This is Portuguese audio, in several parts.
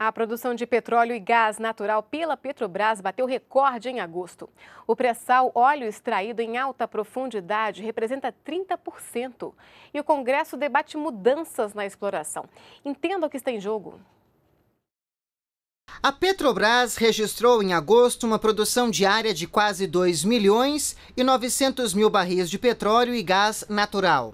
A produção de petróleo e gás natural pela Petrobras bateu recorde em agosto. O pré-sal óleo extraído em alta profundidade representa 30%. E o Congresso debate mudanças na exploração. Entenda o que está em jogo. A Petrobras registrou em agosto uma produção diária de quase 2 milhões e 900 mil barris de petróleo e gás natural.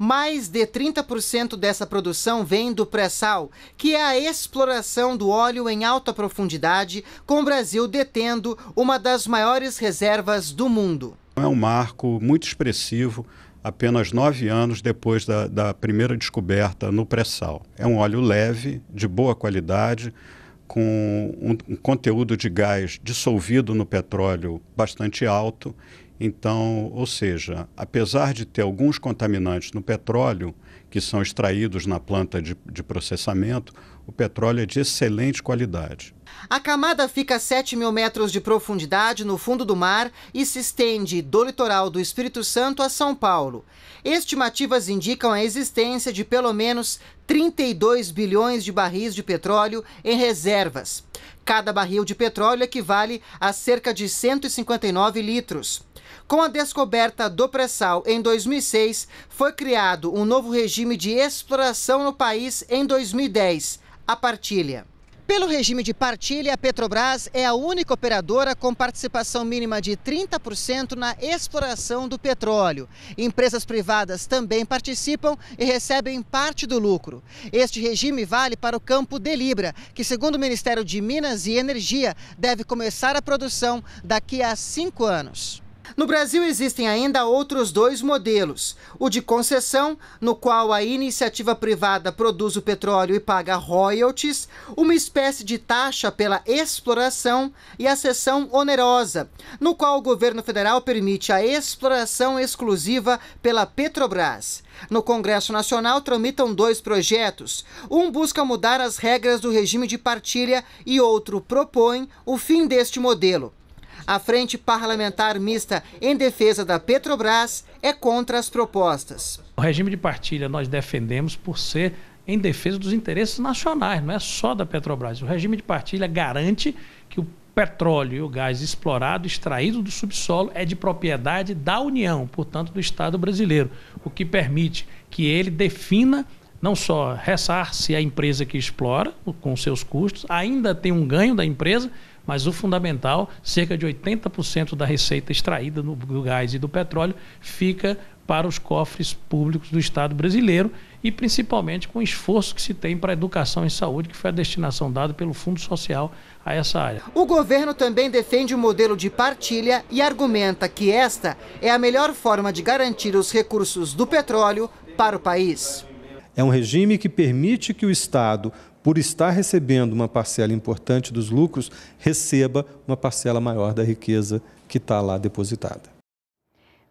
Mais de 30% dessa produção vem do pré-sal, que é a exploração do óleo em alta profundidade, com o Brasil detendo uma das maiores reservas do mundo. É um marco muito expressivo, apenas nove anos depois da, da primeira descoberta no pré-sal. É um óleo leve, de boa qualidade com um, um conteúdo de gás dissolvido no petróleo bastante alto então, ou seja, apesar de ter alguns contaminantes no petróleo que são extraídos na planta de, de processamento, o petróleo é de excelente qualidade. A camada fica a 7 mil metros de profundidade no fundo do mar e se estende do litoral do Espírito Santo a São Paulo. Estimativas indicam a existência de pelo menos 32 bilhões de barris de petróleo em reservas. Cada barril de petróleo equivale a cerca de 159 litros. Com a descoberta do pré-sal em 2006, foi criado um novo regime de exploração no país em 2010, a partilha. Pelo regime de partilha, a Petrobras é a única operadora com participação mínima de 30% na exploração do petróleo. Empresas privadas também participam e recebem parte do lucro. Este regime vale para o campo de Libra, que, segundo o Ministério de Minas e Energia, deve começar a produção daqui a cinco anos. No Brasil existem ainda outros dois modelos: o de concessão, no qual a iniciativa privada produz o petróleo e paga royalties, uma espécie de taxa pela exploração, e a cessão onerosa, no qual o governo federal permite a exploração exclusiva pela Petrobras. No Congresso Nacional tramitam dois projetos. Um busca mudar as regras do regime de partilha e outro propõe o fim deste modelo. A Frente Parlamentar Mista em defesa da Petrobras é contra as propostas. O regime de partilha nós defendemos por ser em defesa dos interesses nacionais, não é só da Petrobras. O regime de partilha garante que o petróleo e o gás explorado, extraído do subsolo, é de propriedade da União, portanto, do Estado brasileiro, o que permite que ele defina não só se a empresa que explora com seus custos, ainda tem um ganho da empresa mas o fundamental, cerca de 80% da receita extraída do gás e do petróleo fica para os cofres públicos do Estado brasileiro e principalmente com o esforço que se tem para a educação e saúde, que foi a destinação dada pelo Fundo Social a essa área. O governo também defende o um modelo de partilha e argumenta que esta é a melhor forma de garantir os recursos do petróleo para o país. É um regime que permite que o Estado por estar recebendo uma parcela importante dos lucros, receba uma parcela maior da riqueza que está lá depositada.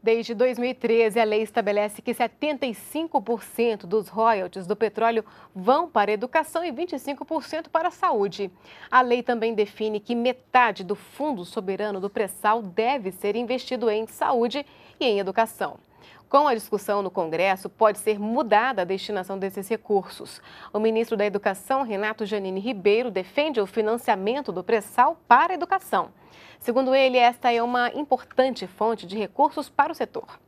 Desde 2013, a lei estabelece que 75% dos royalties do petróleo vão para a educação e 25% para a saúde. A lei também define que metade do fundo soberano do pré-sal deve ser investido em saúde e em educação. Com a discussão no Congresso, pode ser mudada a destinação desses recursos. O ministro da Educação, Renato Janine Ribeiro, defende o financiamento do pré-sal para a educação. Segundo ele, esta é uma importante fonte de recursos para o setor.